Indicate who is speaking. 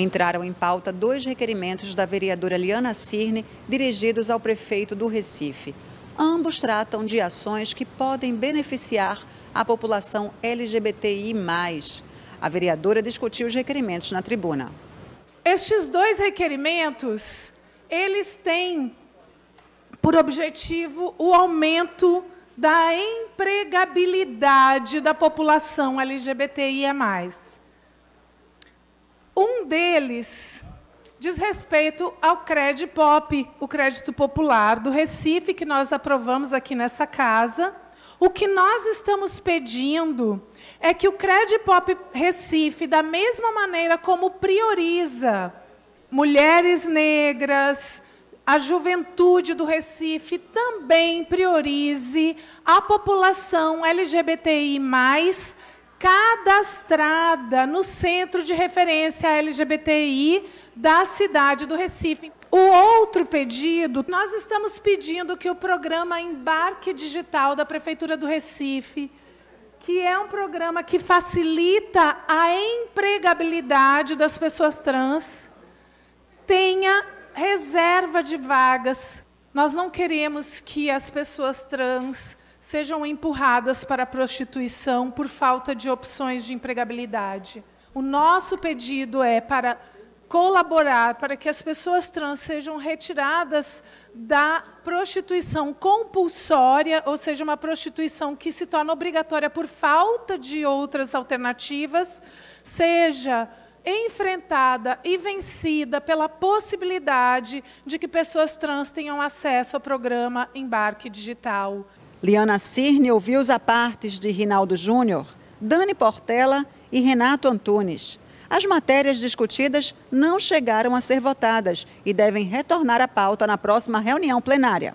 Speaker 1: entraram em pauta dois requerimentos da vereadora Liana Cirne dirigidos ao prefeito do Recife. Ambos tratam de ações que podem beneficiar a população LGBTI. A vereadora discutiu os requerimentos na
Speaker 2: tribuna. Estes dois requerimentos, eles têm por objetivo o aumento da empregabilidade da população LGBTI. Um deles diz respeito ao crédito pop, o crédito popular do Recife que nós aprovamos aqui nessa casa. O que nós estamos pedindo é que o Crédito Pop Recife, da mesma maneira como prioriza mulheres negras, a juventude do Recife, também priorize a população LGBTI, cadastrada no centro de referência LGBTI da cidade do Recife. O outro pedido, nós estamos pedindo que o programa Embarque Digital da Prefeitura do Recife, que é um programa que facilita a empregabilidade das pessoas trans, tenha reserva de vagas. Nós não queremos que as pessoas trans sejam empurradas para a prostituição por falta de opções de empregabilidade. O nosso pedido é para colaborar para que as pessoas trans sejam retiradas da prostituição compulsória, ou seja, uma prostituição que se torna obrigatória por falta de outras alternativas, seja enfrentada e vencida pela possibilidade de que pessoas trans tenham acesso ao programa Embarque Digital.
Speaker 1: Liana Cirne ouviu os apartes de Rinaldo Júnior, Dani Portela e Renato Antunes. As matérias discutidas não chegaram a ser votadas e devem retornar à pauta na próxima reunião plenária.